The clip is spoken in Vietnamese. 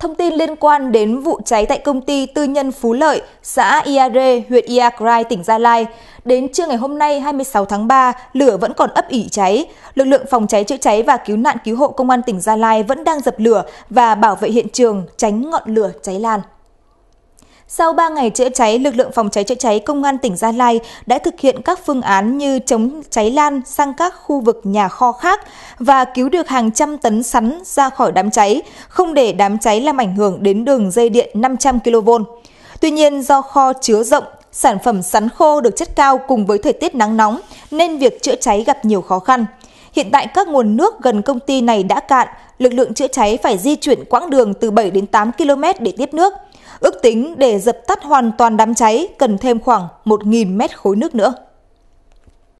Thông tin liên quan đến vụ cháy tại công ty tư nhân Phú Lợi, xã Iare, huyện Iagrai, tỉnh Gia Lai. Đến trưa ngày hôm nay 26 tháng 3, lửa vẫn còn ấp ỉ cháy. Lực lượng phòng cháy chữa cháy và cứu nạn cứu hộ công an tỉnh Gia Lai vẫn đang dập lửa và bảo vệ hiện trường tránh ngọn lửa cháy lan. Sau 3 ngày chữa cháy, lực lượng phòng cháy chữa cháy công an tỉnh Gia Lai đã thực hiện các phương án như chống cháy lan sang các khu vực nhà kho khác và cứu được hàng trăm tấn sắn ra khỏi đám cháy, không để đám cháy làm ảnh hưởng đến đường dây điện 500 kV. Tuy nhiên do kho chứa rộng, sản phẩm sắn khô được chất cao cùng với thời tiết nắng nóng nên việc chữa cháy gặp nhiều khó khăn. Hiện tại các nguồn nước gần công ty này đã cạn, lực lượng chữa cháy phải di chuyển quãng đường từ 7 đến 8 km để tiếp nước. Ước tính để dập tắt hoàn toàn đám cháy cần thêm khoảng 1.000 mét khối nước nữa.